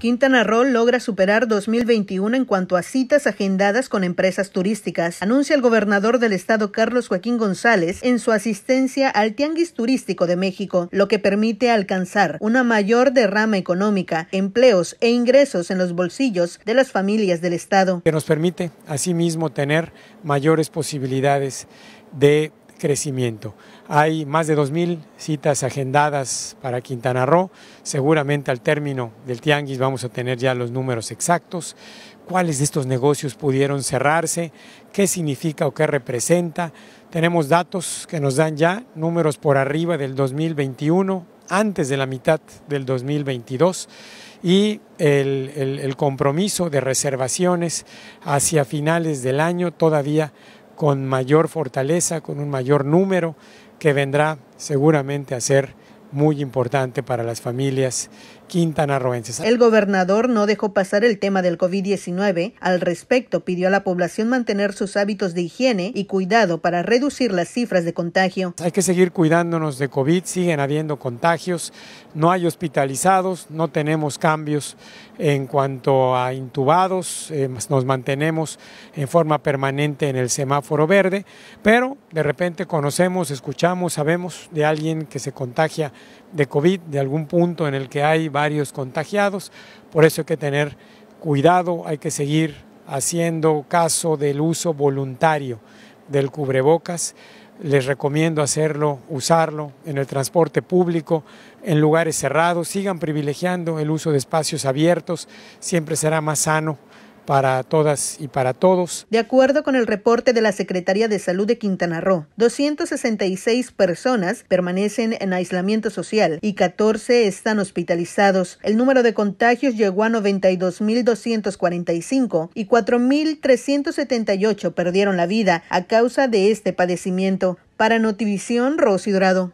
Quintana Roo logra superar 2021 en cuanto a citas agendadas con empresas turísticas, anuncia el gobernador del estado Carlos Joaquín González en su asistencia al Tianguis Turístico de México, lo que permite alcanzar una mayor derrama económica, empleos e ingresos en los bolsillos de las familias del estado. Que nos permite asimismo tener mayores posibilidades de crecimiento. Hay más de 2.000 citas agendadas para Quintana Roo. Seguramente al término del Tianguis vamos a tener ya los números exactos. ¿Cuáles de estos negocios pudieron cerrarse? ¿Qué significa o qué representa? Tenemos datos que nos dan ya números por arriba del 2021, antes de la mitad del 2022 y el, el compromiso de reservaciones hacia finales del año todavía con mayor fortaleza, con un mayor número que vendrá seguramente a ser muy importante para las familias quintanarroenses. El gobernador no dejó pasar el tema del COVID-19. Al respecto, pidió a la población mantener sus hábitos de higiene y cuidado para reducir las cifras de contagio. Hay que seguir cuidándonos de COVID, siguen habiendo contagios, no hay hospitalizados, no tenemos cambios en cuanto a intubados, eh, nos mantenemos en forma permanente en el semáforo verde, pero de repente conocemos, escuchamos, sabemos de alguien que se contagia de COVID, de algún punto en el que hay varios contagiados. Por eso hay que tener cuidado, hay que seguir haciendo caso del uso voluntario del cubrebocas. Les recomiendo hacerlo, usarlo en el transporte público, en lugares cerrados. Sigan privilegiando el uso de espacios abiertos, siempre será más sano para todas y para todos. De acuerdo con el reporte de la Secretaría de Salud de Quintana Roo, 266 personas permanecen en aislamiento social y 14 están hospitalizados. El número de contagios llegó a 92.245 y 4.378 perdieron la vida a causa de este padecimiento. Para Notivisión, Rosy Dorado.